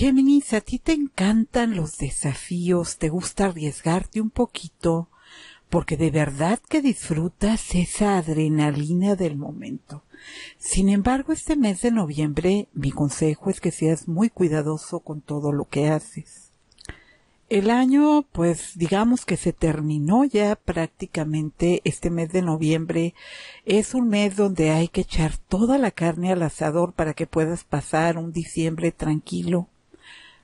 Géminis, a ti te encantan los desafíos, te gusta arriesgarte un poquito, porque de verdad que disfrutas esa adrenalina del momento. Sin embargo, este mes de noviembre mi consejo es que seas muy cuidadoso con todo lo que haces. El año, pues digamos que se terminó ya prácticamente este mes de noviembre. Es un mes donde hay que echar toda la carne al asador para que puedas pasar un diciembre tranquilo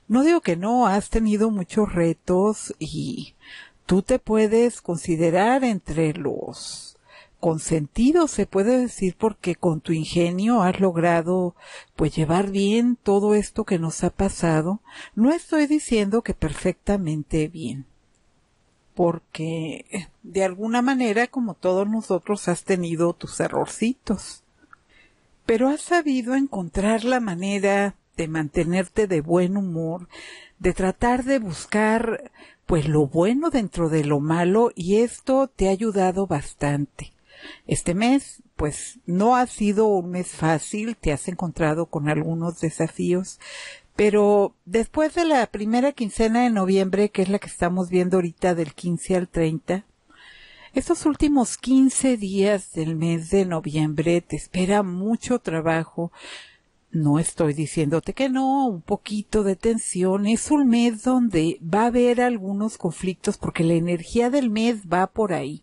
no digo que no, has tenido muchos retos y tú te puedes considerar entre los consentidos, se puede decir, porque con tu ingenio has logrado pues llevar bien todo esto que nos ha pasado. No estoy diciendo que perfectamente bien porque de alguna manera, como todos nosotros, has tenido tus errorcitos. Pero has sabido encontrar la manera de mantenerte de buen humor, de tratar de buscar pues lo bueno dentro de lo malo y esto te ha ayudado bastante. Este mes pues no ha sido un mes fácil, te has encontrado con algunos desafíos, pero después de la primera quincena de noviembre, que es la que estamos viendo ahorita del 15 al 30, estos últimos 15 días del mes de noviembre te espera mucho trabajo, no estoy diciéndote que no, un poquito de tensión. Es un mes donde va a haber algunos conflictos porque la energía del mes va por ahí.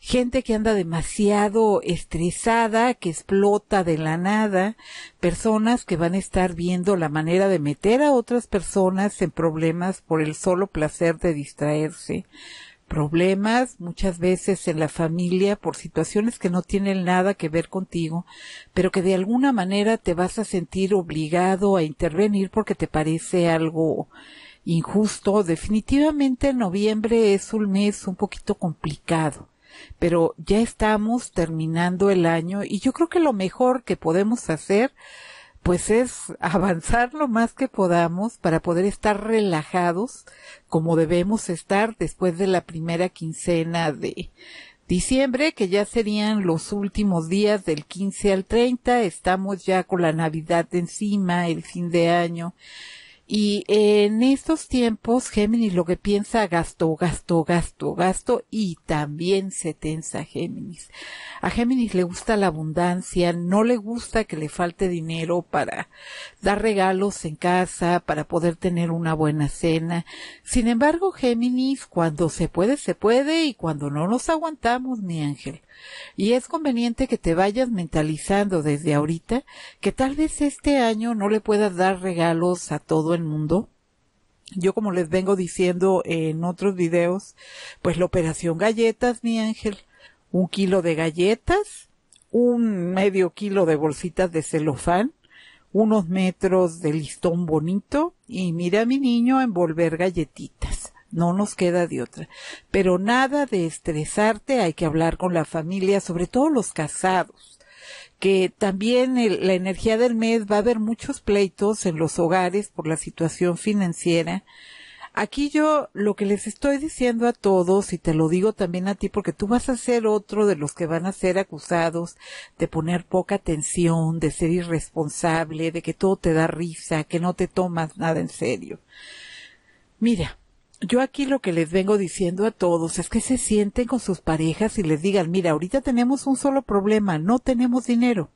Gente que anda demasiado estresada, que explota de la nada, personas que van a estar viendo la manera de meter a otras personas en problemas por el solo placer de distraerse problemas, muchas veces en la familia, por situaciones que no tienen nada que ver contigo, pero que de alguna manera te vas a sentir obligado a intervenir porque te parece algo injusto. Definitivamente noviembre es un mes un poquito complicado, pero ya estamos terminando el año y yo creo que lo mejor que podemos hacer pues es avanzar lo más que podamos para poder estar relajados como debemos estar después de la primera quincena de diciembre, que ya serían los últimos días del 15 al 30. Estamos ya con la Navidad encima, el fin de año. Y en estos tiempos, Géminis lo que piensa, gasto, gasto, gasto, gasto, y también se tensa Géminis. A Géminis le gusta la abundancia, no le gusta que le falte dinero para dar regalos en casa, para poder tener una buena cena. Sin embargo, Géminis, cuando se puede, se puede, y cuando no nos aguantamos, mi ángel. Y es conveniente que te vayas mentalizando desde ahorita que tal vez este año no le puedas dar regalos a todo el el mundo. Yo como les vengo diciendo en otros videos, pues la operación galletas, mi ángel, un kilo de galletas, un medio kilo de bolsitas de celofán, unos metros de listón bonito y mira a mi niño envolver galletitas. No nos queda de otra. Pero nada de estresarte, hay que hablar con la familia, sobre todo los casados que también la energía del mes va a haber muchos pleitos en los hogares por la situación financiera. Aquí yo lo que les estoy diciendo a todos, y te lo digo también a ti, porque tú vas a ser otro de los que van a ser acusados de poner poca atención, de ser irresponsable, de que todo te da risa, que no te tomas nada en serio. Mira, yo aquí lo que les vengo diciendo a todos es que se sienten con sus parejas y les digan, mira, ahorita tenemos un solo problema, no tenemos dinero.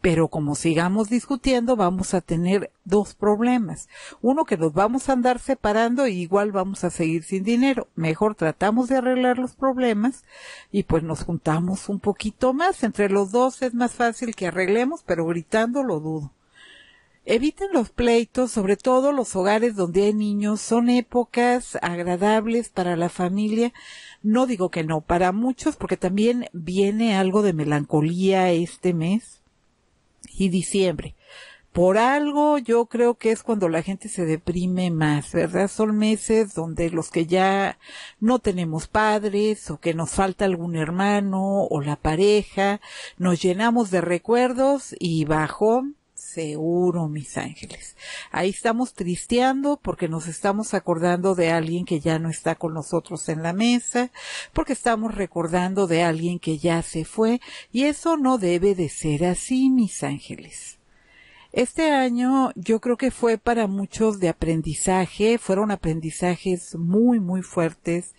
Pero como sigamos discutiendo, vamos a tener dos problemas. Uno que nos vamos a andar separando y igual vamos a seguir sin dinero. Mejor tratamos de arreglar los problemas y pues nos juntamos un poquito más. Entre los dos es más fácil que arreglemos, pero gritando lo dudo. Eviten los pleitos, sobre todo los hogares donde hay niños. Son épocas agradables para la familia. No digo que no, para muchos, porque también viene algo de melancolía este mes y diciembre. Por algo yo creo que es cuando la gente se deprime más, ¿verdad? Son meses donde los que ya no tenemos padres o que nos falta algún hermano o la pareja, nos llenamos de recuerdos y bajo seguro, mis ángeles. Ahí estamos tristeando porque nos estamos acordando de alguien que ya no está con nosotros en la mesa, porque estamos recordando de alguien que ya se fue, y eso no debe de ser así, mis ángeles. Este año yo creo que fue para muchos de aprendizaje, fueron aprendizajes muy, muy fuertes.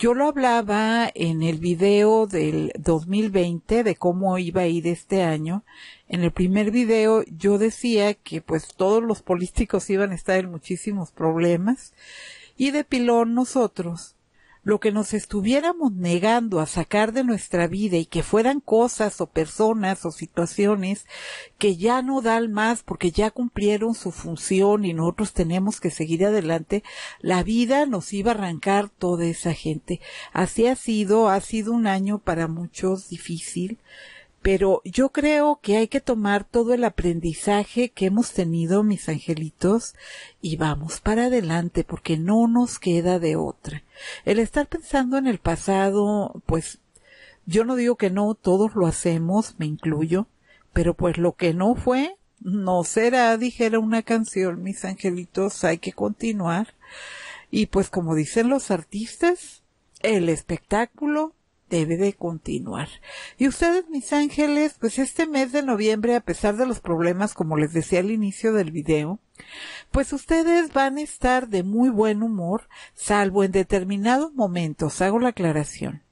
Yo lo hablaba en el video del 2020 de cómo iba a ir este año. En el primer video yo decía que pues todos los políticos iban a estar en muchísimos problemas y de pilón nosotros lo que nos estuviéramos negando a sacar de nuestra vida y que fueran cosas o personas o situaciones que ya no dan más porque ya cumplieron su función y nosotros tenemos que seguir adelante, la vida nos iba a arrancar toda esa gente. Así ha sido, ha sido un año para muchos difícil pero yo creo que hay que tomar todo el aprendizaje que hemos tenido, mis angelitos, y vamos para adelante, porque no nos queda de otra. El estar pensando en el pasado, pues yo no digo que no, todos lo hacemos, me incluyo, pero pues lo que no fue, no será, dijera una canción, mis angelitos, hay que continuar. Y pues como dicen los artistas, el espectáculo debe de continuar. Y ustedes, mis ángeles, pues este mes de noviembre, a pesar de los problemas, como les decía al inicio del video, pues ustedes van a estar de muy buen humor, salvo en determinados momentos, hago la aclaración.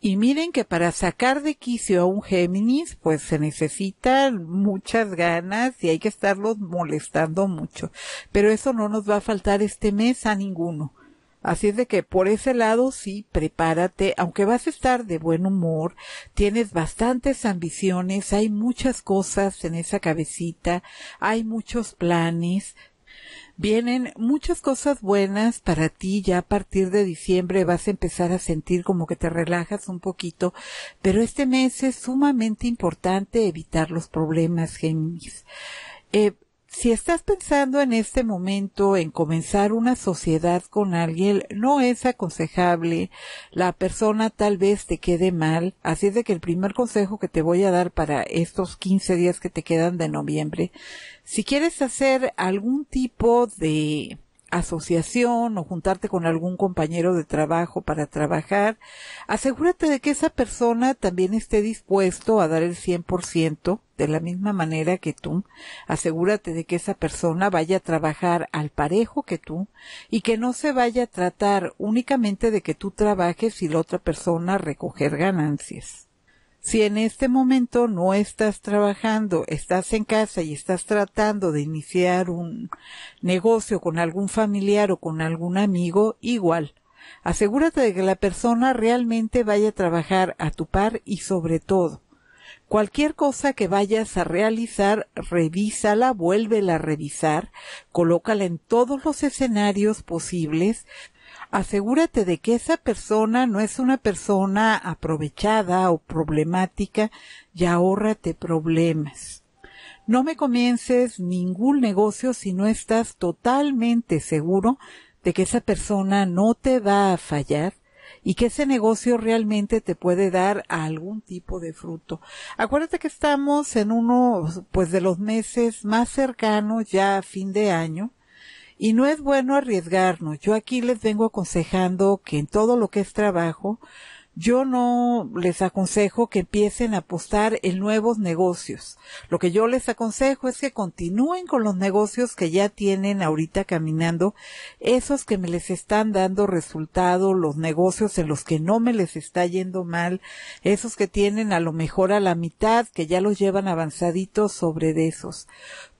Y miren que para sacar de quicio a un Géminis, pues se necesitan muchas ganas y hay que estarlos molestando mucho. Pero eso no nos va a faltar este mes a ninguno. Así es de que por ese lado sí, prepárate, aunque vas a estar de buen humor, tienes bastantes ambiciones, hay muchas cosas en esa cabecita, hay muchos planes, vienen muchas cosas buenas para ti. Ya a partir de diciembre vas a empezar a sentir como que te relajas un poquito, pero este mes es sumamente importante evitar los problemas, Géminis. Eh, si estás pensando en este momento en comenzar una sociedad con alguien, no es aconsejable. La persona tal vez te quede mal. Así es de que el primer consejo que te voy a dar para estos 15 días que te quedan de noviembre, si quieres hacer algún tipo de asociación o juntarte con algún compañero de trabajo para trabajar, asegúrate de que esa persona también esté dispuesto a dar el 100% de la misma manera que tú. Asegúrate de que esa persona vaya a trabajar al parejo que tú y que no se vaya a tratar únicamente de que tú trabajes y la otra persona recoger ganancias. Si en este momento no estás trabajando, estás en casa y estás tratando de iniciar un negocio con algún familiar o con algún amigo, igual. Asegúrate de que la persona realmente vaya a trabajar a tu par y sobre todo, Cualquier cosa que vayas a realizar, revísala, vuélvela a revisar, colócala en todos los escenarios posibles, asegúrate de que esa persona no es una persona aprovechada o problemática y ahórrate problemas. No me comiences ningún negocio si no estás totalmente seguro de que esa persona no te va a fallar y que ese negocio realmente te puede dar algún tipo de fruto. Acuérdate que estamos en uno pues de los meses más cercanos ya a fin de año y no es bueno arriesgarnos. Yo aquí les vengo aconsejando que en todo lo que es trabajo, yo no les aconsejo que empiecen a apostar en nuevos negocios. Lo que yo les aconsejo es que continúen con los negocios que ya tienen ahorita caminando, esos que me les están dando resultado, los negocios en los que no me les está yendo mal, esos que tienen a lo mejor a la mitad, que ya los llevan avanzaditos sobre de esos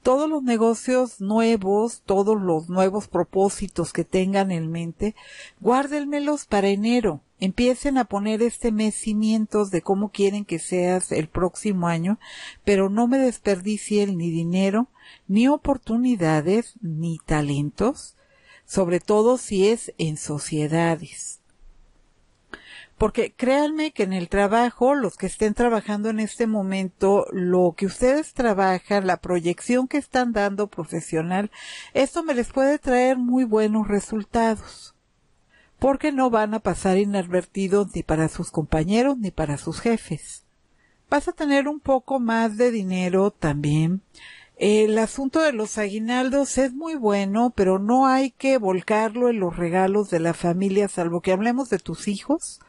todos los negocios nuevos, todos los nuevos propósitos que tengan en mente, guárdenmelos para enero. Empiecen a poner este mes cimientos de cómo quieren que seas el próximo año, pero no me desperdicien ni dinero, ni oportunidades, ni talentos, sobre todo si es en sociedades porque créanme que en el trabajo, los que estén trabajando en este momento, lo que ustedes trabajan, la proyección que están dando profesional, esto me les puede traer muy buenos resultados porque no van a pasar inadvertidos ni para sus compañeros ni para sus jefes. Vas a tener un poco más de dinero también. El asunto de los aguinaldos es muy bueno, pero no hay que volcarlo en los regalos de la familia, salvo que hablemos de tus hijos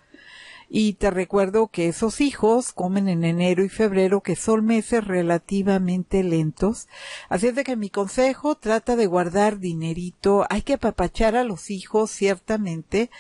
y te recuerdo que esos hijos comen en enero y febrero, que son meses relativamente lentos. Así es de que mi consejo trata de guardar dinerito. Hay que apapachar a los hijos, ciertamente,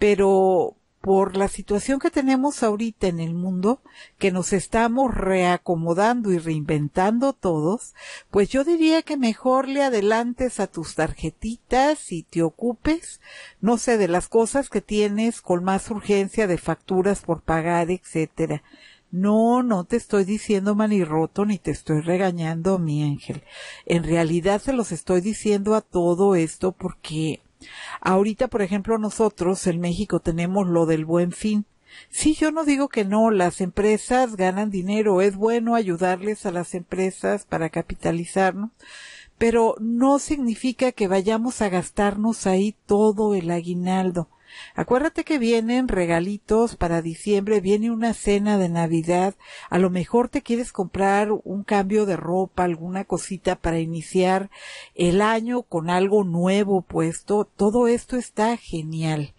pero por la situación que tenemos ahorita en el mundo, que nos estamos reacomodando y reinventando todos, pues yo diría que mejor le adelantes a tus tarjetitas y te ocupes, no sé, de las cosas que tienes con más urgencia de facturas por pagar, etcétera. No, no te estoy diciendo manirroto ni te estoy regañando, mi ángel. En realidad se los estoy diciendo a todo esto porque Ahorita, por ejemplo, nosotros en México tenemos lo del buen fin. Sí, yo no digo que no, las empresas ganan dinero, es bueno ayudarles a las empresas para capitalizarnos, pero no significa que vayamos a gastarnos ahí todo el aguinaldo. Acuérdate que vienen regalitos para diciembre, viene una cena de Navidad, a lo mejor te quieres comprar un cambio de ropa, alguna cosita para iniciar el año con algo nuevo puesto, todo esto está genial.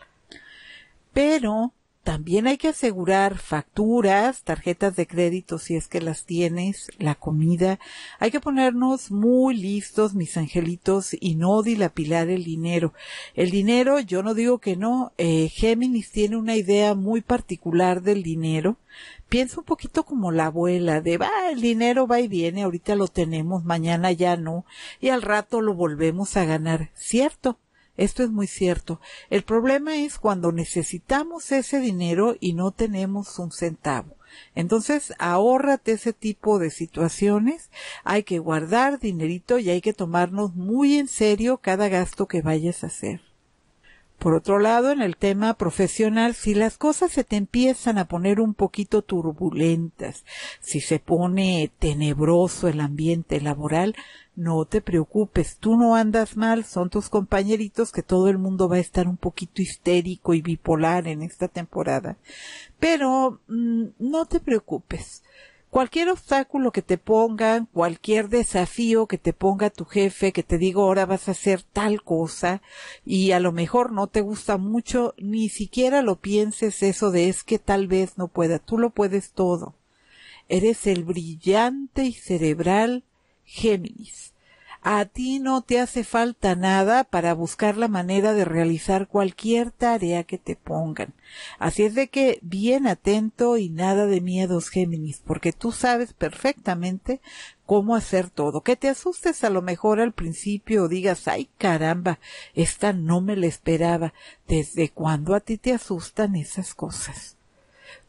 Pero también hay que asegurar facturas, tarjetas de crédito si es que las tienes, la comida. Hay que ponernos muy listos, mis angelitos, y no dilapilar el dinero. El dinero, yo no digo que no, eh, Géminis tiene una idea muy particular del dinero. Piensa un poquito como la abuela de, va, el dinero va y viene, ahorita lo tenemos, mañana ya no, y al rato lo volvemos a ganar, ¿cierto? Esto es muy cierto. El problema es cuando necesitamos ese dinero y no tenemos un centavo. Entonces, ahórrate ese tipo de situaciones. Hay que guardar dinerito y hay que tomarnos muy en serio cada gasto que vayas a hacer. Por otro lado, en el tema profesional, si las cosas se te empiezan a poner un poquito turbulentas, si se pone tenebroso el ambiente laboral, no te preocupes, tú no andas mal, son tus compañeritos que todo el mundo va a estar un poquito histérico y bipolar en esta temporada. Pero mm, no te preocupes. Cualquier obstáculo que te pongan, cualquier desafío que te ponga tu jefe, que te diga ahora vas a hacer tal cosa y a lo mejor no te gusta mucho, ni siquiera lo pienses eso de es que tal vez no pueda, tú lo puedes todo. Eres el brillante y cerebral Géminis. A ti no te hace falta nada para buscar la manera de realizar cualquier tarea que te pongan. Así es de que bien atento y nada de miedos, Géminis, porque tú sabes perfectamente cómo hacer todo. Que te asustes a lo mejor al principio o digas, ay caramba, esta no me la esperaba. ¿Desde cuándo a ti te asustan esas cosas?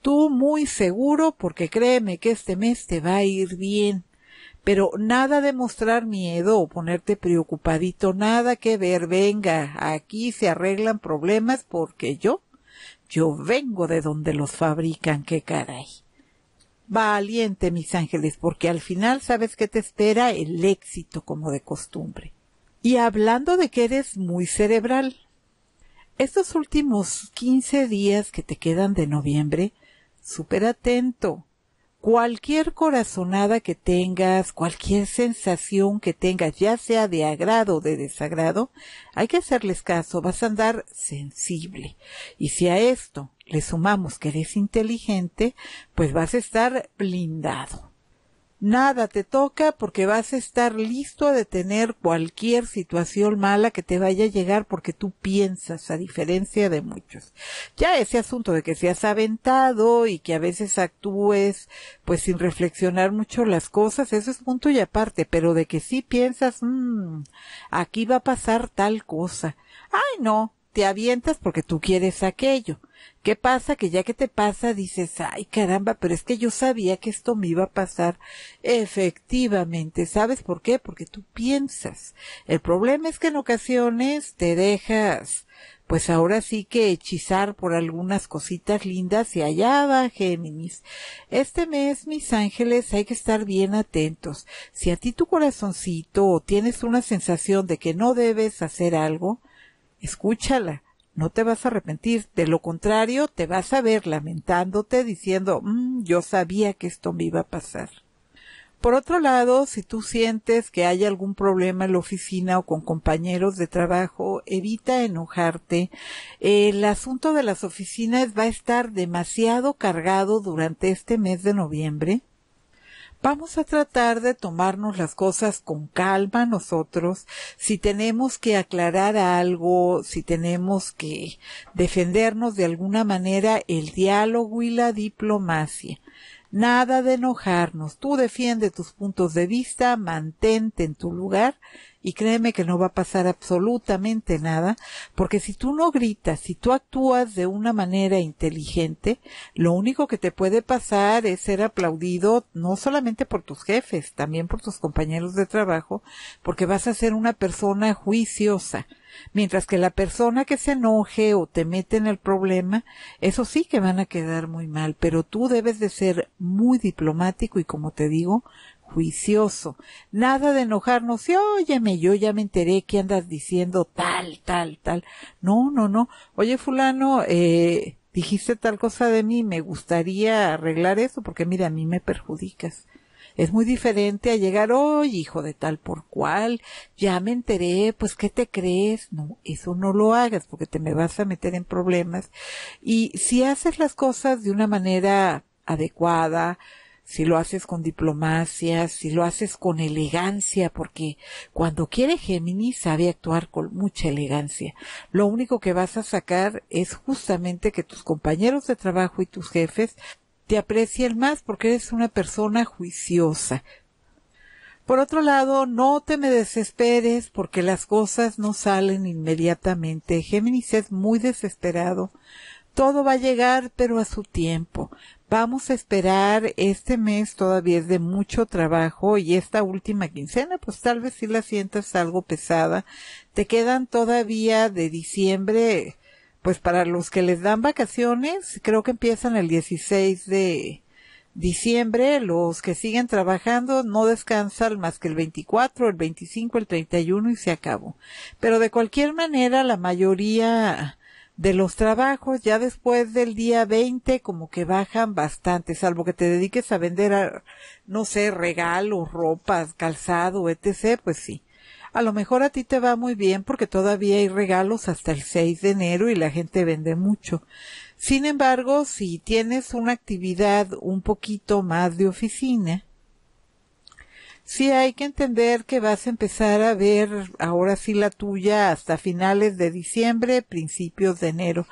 Tú muy seguro, porque créeme que este mes te va a ir bien pero nada de mostrar miedo o ponerte preocupadito, nada que ver, venga, aquí se arreglan problemas porque yo, yo vengo de donde los fabrican, qué caray. Valiente, mis ángeles, porque al final sabes que te espera el éxito como de costumbre. Y hablando de que eres muy cerebral, estos últimos 15 días que te quedan de noviembre, súper atento, cualquier corazonada que tengas, cualquier sensación que tengas, ya sea de agrado o de desagrado, hay que hacerles caso, vas a andar sensible. Y si a esto le sumamos que eres inteligente, pues vas a estar blindado nada te toca porque vas a estar listo a detener cualquier situación mala que te vaya a llegar porque tú piensas, a diferencia de muchos. Ya ese asunto de que seas aventado y que a veces actúes pues sin reflexionar mucho las cosas, eso es punto y aparte, pero de que sí piensas, mmm, aquí va a pasar tal cosa. Ay no, te avientas porque tú quieres aquello. ¿Qué pasa? Que ya que te pasa dices, ay caramba, pero es que yo sabía que esto me iba a pasar efectivamente. ¿Sabes por qué? Porque tú piensas. El problema es que en ocasiones te dejas, pues ahora sí que hechizar por algunas cositas lindas y allá va Géminis. Este mes, mis ángeles, hay que estar bien atentos. Si a ti tu corazoncito tienes una sensación de que no debes hacer algo, escúchala, no te vas a arrepentir, de lo contrario te vas a ver lamentándote diciendo, mmm, yo sabía que esto me iba a pasar. Por otro lado, si tú sientes que hay algún problema en la oficina o con compañeros de trabajo, evita enojarte. El asunto de las oficinas va a estar demasiado cargado durante este mes de noviembre. Vamos a tratar de tomarnos las cosas con calma nosotros. Si tenemos que aclarar algo, si tenemos que defendernos de alguna manera, el diálogo y la diplomacia. Nada de enojarnos. Tú defiende tus puntos de vista, mantente en tu lugar y créeme que no va a pasar absolutamente nada, porque si tú no gritas, si tú actúas de una manera inteligente, lo único que te puede pasar es ser aplaudido no solamente por tus jefes, también por tus compañeros de trabajo, porque vas a ser una persona juiciosa. Mientras que la persona que se enoje o te mete en el problema, eso sí que van a quedar muy mal, pero tú debes de ser muy diplomático y como te digo, juicioso. Nada de enojarnos y óyeme, yo ya me enteré que andas diciendo tal, tal, tal. No, no, no. Oye, fulano, eh, dijiste tal cosa de mí, me gustaría arreglar eso porque mira, a mí me perjudicas. Es muy diferente a llegar, hoy, hijo de tal por cual, ya me enteré, pues ¿qué te crees? No, eso no lo hagas porque te me vas a meter en problemas. Y si haces las cosas de una manera adecuada, si lo haces con diplomacia, si lo haces con elegancia, porque cuando quiere Géminis sabe actuar con mucha elegancia. Lo único que vas a sacar es justamente que tus compañeros de trabajo y tus jefes te aprecien más porque eres una persona juiciosa, por otro lado, no te me desesperes porque las cosas no salen inmediatamente. Géminis es muy desesperado todo va a llegar, pero a su tiempo. Vamos a esperar, este mes todavía es de mucho trabajo y esta última quincena, pues tal vez si la sientas algo pesada. Te quedan todavía de diciembre, pues para los que les dan vacaciones, creo que empiezan el 16 de, diciembre, los que siguen trabajando no descansan más que el 24, el 25, el 31 y se acabó. Pero de cualquier manera, la mayoría de los trabajos, ya después del día 20 como que bajan bastante, salvo que te dediques a vender, no sé, regalos, ropas, calzado, etc., pues sí. A lo mejor a ti te va muy bien porque todavía hay regalos hasta el 6 de enero y la gente vende mucho. Sin embargo, si tienes una actividad un poquito más de oficina, sí hay que entender que vas a empezar a ver ahora sí la tuya hasta finales de diciembre, principios de enero.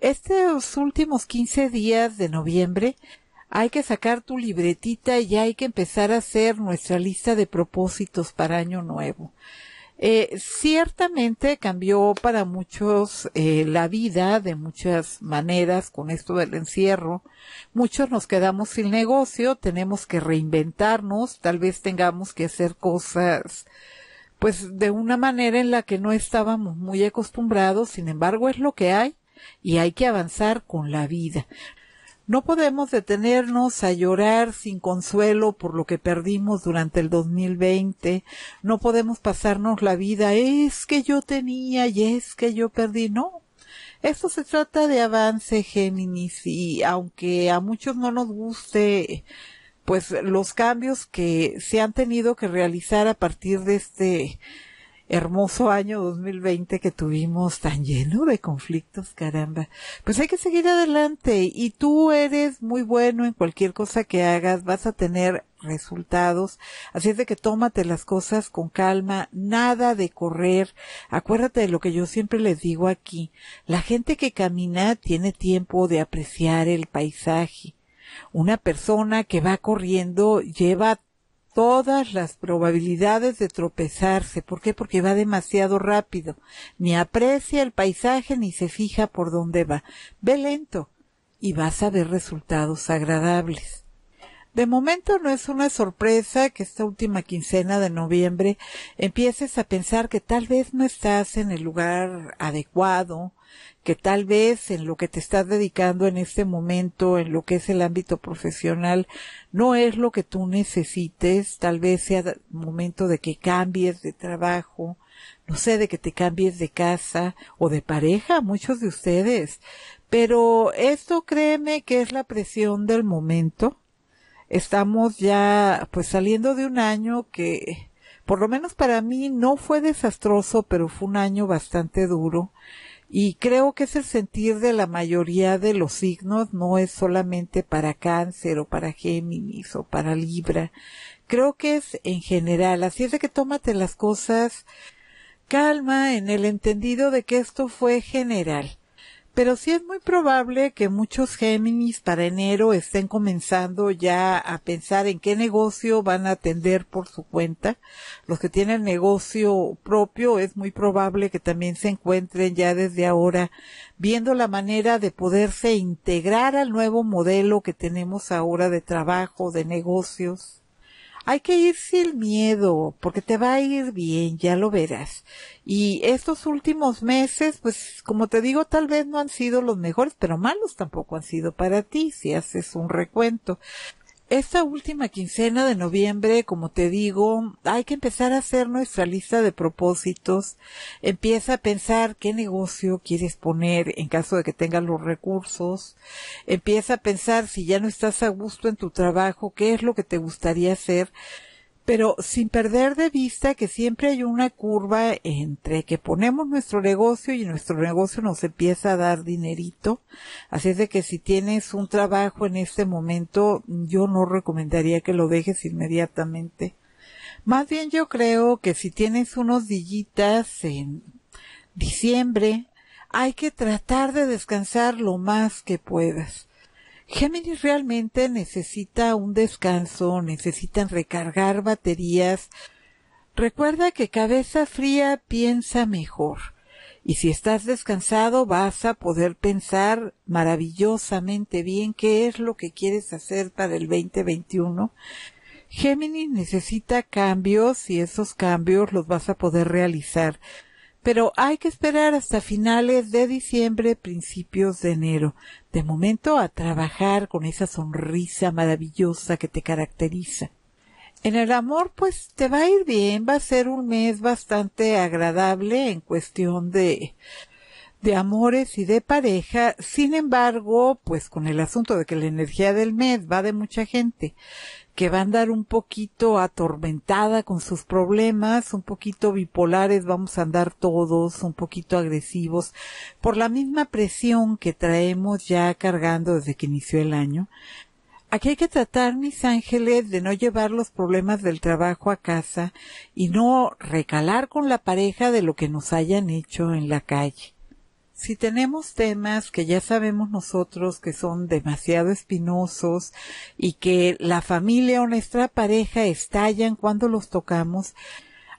Estos últimos quince días de noviembre hay que sacar tu libretita y hay que empezar a hacer nuestra lista de propósitos para año nuevo. Eh, ciertamente cambió para muchos eh, la vida de muchas maneras con esto del encierro. Muchos nos quedamos sin negocio, tenemos que reinventarnos, tal vez tengamos que hacer cosas pues de una manera en la que no estábamos muy acostumbrados, sin embargo es lo que hay y hay que avanzar con la vida. No podemos detenernos a llorar sin consuelo por lo que perdimos durante el 2020. No podemos pasarnos la vida, es que yo tenía y es que yo perdí. No. Esto se trata de avance, Géminis, y aunque a muchos no nos guste, pues los cambios que se han tenido que realizar a partir de este hermoso año 2020 que tuvimos tan lleno de conflictos, caramba. Pues hay que seguir adelante y tú eres muy bueno en cualquier cosa que hagas, vas a tener resultados. Así es de que tómate las cosas con calma, nada de correr. Acuérdate de lo que yo siempre les digo aquí. La gente que camina tiene tiempo de apreciar el paisaje. Una persona que va corriendo lleva todas las probabilidades de tropezarse. ¿Por qué? Porque va demasiado rápido. Ni aprecia el paisaje ni se fija por dónde va. Ve lento y vas a ver resultados agradables. De momento no es una sorpresa que esta última quincena de noviembre empieces a pensar que tal vez no estás en el lugar adecuado que tal vez en lo que te estás dedicando en este momento, en lo que es el ámbito profesional, no es lo que tú necesites, tal vez sea momento de que cambies de trabajo, no sé, de que te cambies de casa o de pareja, muchos de ustedes. Pero esto créeme que es la presión del momento. Estamos ya pues saliendo de un año que por lo menos para mí no fue desastroso, pero fue un año bastante duro y creo que es el sentir de la mayoría de los signos, no es solamente para cáncer o para Géminis o para Libra. Creo que es en general. Así es de que tómate las cosas calma en el entendido de que esto fue general pero sí es muy probable que muchos Géminis para enero estén comenzando ya a pensar en qué negocio van a atender por su cuenta. Los que tienen negocio propio es muy probable que también se encuentren ya desde ahora viendo la manera de poderse integrar al nuevo modelo que tenemos ahora de trabajo, de negocios hay que ir sin miedo, porque te va a ir bien, ya lo verás. Y estos últimos meses, pues como te digo, tal vez no han sido los mejores, pero malos tampoco han sido para ti, si haces un recuento. Esta última quincena de noviembre, como te digo, hay que empezar a hacer nuestra lista de propósitos. Empieza a pensar qué negocio quieres poner en caso de que tengas los recursos. Empieza a pensar si ya no estás a gusto en tu trabajo, qué es lo que te gustaría hacer pero sin perder de vista que siempre hay una curva entre que ponemos nuestro negocio y nuestro negocio nos empieza a dar dinerito. Así es de que si tienes un trabajo en este momento, yo no recomendaría que lo dejes inmediatamente. Más bien yo creo que si tienes unos dillitas en diciembre, hay que tratar de descansar lo más que puedas. Géminis realmente necesita un descanso, necesitan recargar baterías. Recuerda que cabeza fría piensa mejor. Y si estás descansado vas a poder pensar maravillosamente bien qué es lo que quieres hacer para el 2021. Géminis necesita cambios y esos cambios los vas a poder realizar pero hay que esperar hasta finales de diciembre, principios de enero. De momento a trabajar con esa sonrisa maravillosa que te caracteriza. En el amor, pues te va a ir bien, va a ser un mes bastante agradable en cuestión de de amores y de pareja. Sin embargo, pues con el asunto de que la energía del mes va de mucha gente que va a andar un poquito atormentada con sus problemas, un poquito bipolares, vamos a andar todos, un poquito agresivos, por la misma presión que traemos ya cargando desde que inició el año. Aquí hay que tratar, mis ángeles, de no llevar los problemas del trabajo a casa y no recalar con la pareja de lo que nos hayan hecho en la calle si tenemos temas que ya sabemos nosotros que son demasiado espinosos y que la familia o nuestra pareja estallan cuando los tocamos,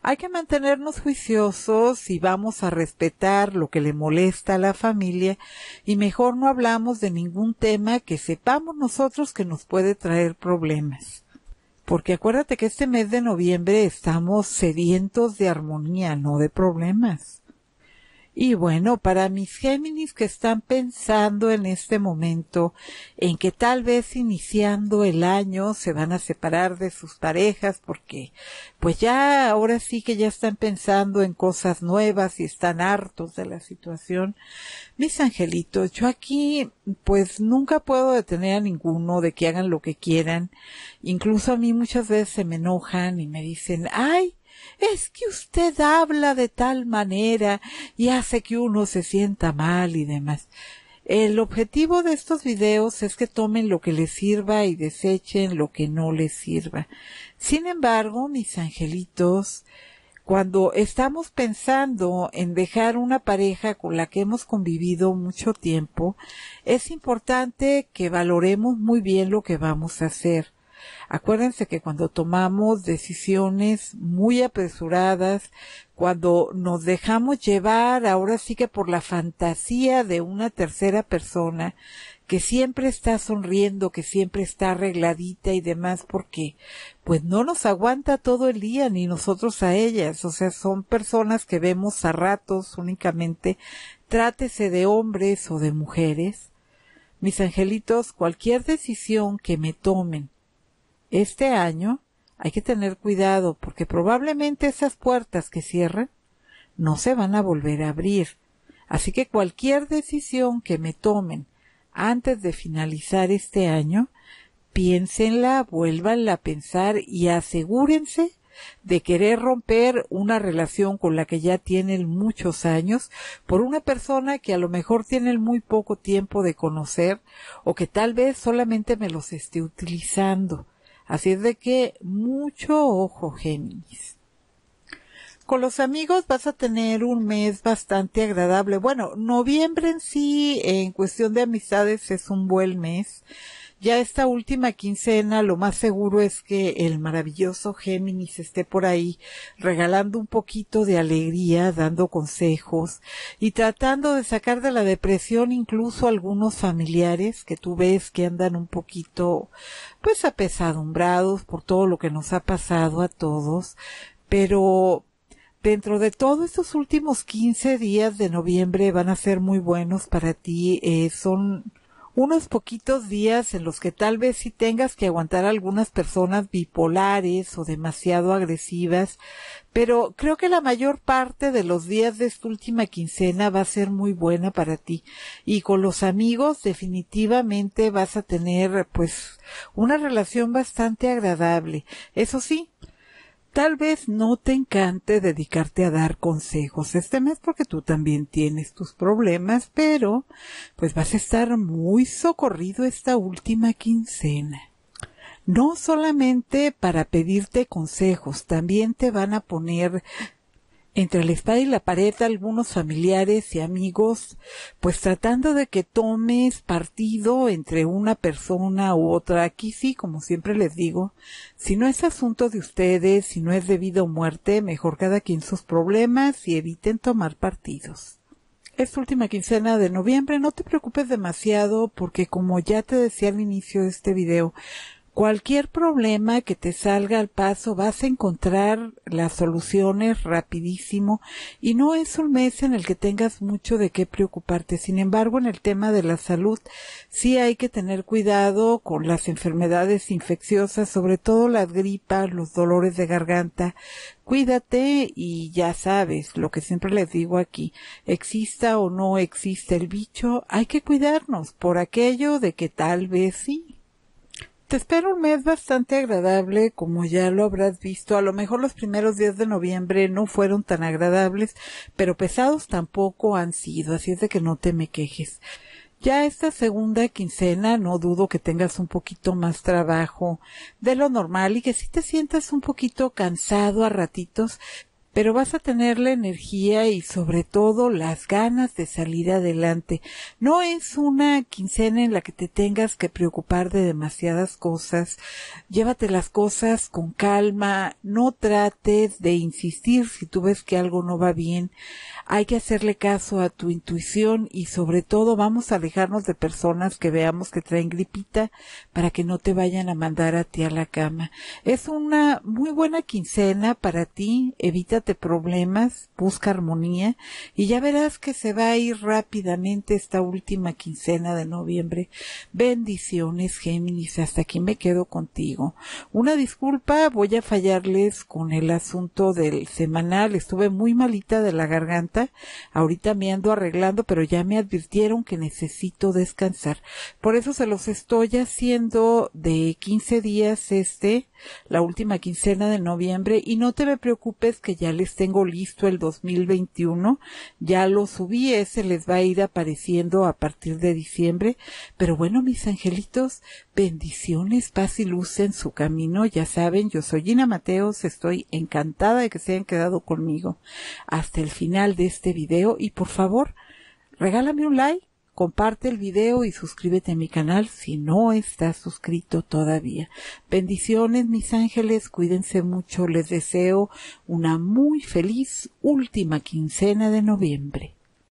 hay que mantenernos juiciosos y vamos a respetar lo que le molesta a la familia y mejor no hablamos de ningún tema que sepamos nosotros que nos puede traer problemas. Porque acuérdate que este mes de noviembre estamos sedientos de armonía, no de problemas. Y bueno, para mis Géminis que están pensando en este momento en que tal vez iniciando el año se van a separar de sus parejas porque pues ya ahora sí que ya están pensando en cosas nuevas y están hartos de la situación. Mis angelitos, yo aquí pues nunca puedo detener a ninguno de que hagan lo que quieran. Incluso a mí muchas veces se me enojan y me dicen, ay, es que usted habla de tal manera y hace que uno se sienta mal y demás. El objetivo de estos videos es que tomen lo que les sirva y desechen lo que no les sirva. Sin embargo, mis angelitos, cuando estamos pensando en dejar una pareja con la que hemos convivido mucho tiempo, es importante que valoremos muy bien lo que vamos a hacer. Acuérdense que cuando tomamos decisiones muy apresuradas, cuando nos dejamos llevar ahora sí que por la fantasía de una tercera persona, que siempre está sonriendo, que siempre está arregladita y demás, porque pues no nos aguanta todo el día ni nosotros a ellas, o sea, son personas que vemos a ratos únicamente, trátese de hombres o de mujeres. Mis angelitos, cualquier decisión que me tomen este año hay que tener cuidado porque probablemente esas puertas que cierran no se van a volver a abrir. Así que cualquier decisión que me tomen antes de finalizar este año, piénsenla, vuélvanla a pensar y asegúrense de querer romper una relación con la que ya tienen muchos años por una persona que a lo mejor tienen muy poco tiempo de conocer o que tal vez solamente me los esté utilizando. Así es de que mucho ojo, Géminis. Con los amigos vas a tener un mes bastante agradable. Bueno, noviembre en sí, en cuestión de amistades, es un buen mes. Ya esta última quincena lo más seguro es que el maravilloso Géminis esté por ahí regalando un poquito de alegría, dando consejos y tratando de sacar de la depresión incluso algunos familiares que tú ves que andan un poquito pues apesadumbrados por todo lo que nos ha pasado a todos, pero dentro de todos estos últimos 15 días de noviembre van a ser muy buenos para ti. Eh, son unos poquitos días en los que tal vez sí tengas que aguantar a algunas personas bipolares o demasiado agresivas, pero creo que la mayor parte de los días de esta última quincena va a ser muy buena para ti y con los amigos definitivamente vas a tener pues una relación bastante agradable. Eso sí, Tal vez no te encante dedicarte a dar consejos este mes porque tú también tienes tus problemas, pero pues vas a estar muy socorrido esta última quincena. No solamente para pedirte consejos, también te van a poner entre el espada y la pared algunos familiares y amigos, pues tratando de que tomes partido entre una persona u otra. Aquí sí, como siempre les digo, si no es asunto de ustedes, si no es de vida o muerte, mejor cada quien sus problemas y eviten tomar partidos. Esta última quincena de noviembre no te preocupes demasiado porque como ya te decía al inicio de este video, Cualquier problema que te salga al paso vas a encontrar las soluciones rapidísimo y no es un mes en el que tengas mucho de qué preocuparte. Sin embargo, en el tema de la salud sí hay que tener cuidado con las enfermedades infecciosas, sobre todo las gripas, los dolores de garganta. Cuídate y ya sabes lo que siempre les digo aquí, exista o no existe el bicho, hay que cuidarnos por aquello de que tal vez sí. Te un mes bastante agradable, como ya lo habrás visto. A lo mejor los primeros días de noviembre no fueron tan agradables, pero pesados tampoco han sido, así es de que no te me quejes. Ya esta segunda quincena no dudo que tengas un poquito más trabajo de lo normal y que si te sientas un poquito cansado a ratitos, pero vas a tener la energía y sobre todo las ganas de salir adelante. No es una quincena en la que te tengas que preocupar de demasiadas cosas. Llévate las cosas con calma, no trates de insistir si tú ves que algo no va bien. Hay que hacerle caso a tu intuición y sobre todo vamos a alejarnos de personas que veamos que traen gripita para que no te vayan a mandar a ti a la cama. Es una muy buena quincena para ti, evita problemas, busca armonía y ya verás que se va a ir rápidamente esta última quincena de noviembre. Bendiciones, Géminis, hasta aquí me quedo contigo. Una disculpa, voy a fallarles con el asunto del semanal, estuve muy malita de la garganta, ahorita me ando arreglando, pero ya me advirtieron que necesito descansar. Por eso se los estoy haciendo de 15 días este, la última quincena de noviembre y no te preocupes que ya les tengo listo el 2021. Ya lo subí, ese les va a ir apareciendo a partir de diciembre. Pero bueno, mis angelitos, bendiciones, paz y luz en su camino. Ya saben, yo soy Gina Mateos, estoy encantada de que se hayan quedado conmigo hasta el final de este video y por favor, regálame un like Comparte el video y suscríbete a mi canal si no estás suscrito todavía. Bendiciones mis ángeles, cuídense mucho, les deseo una muy feliz última quincena de noviembre.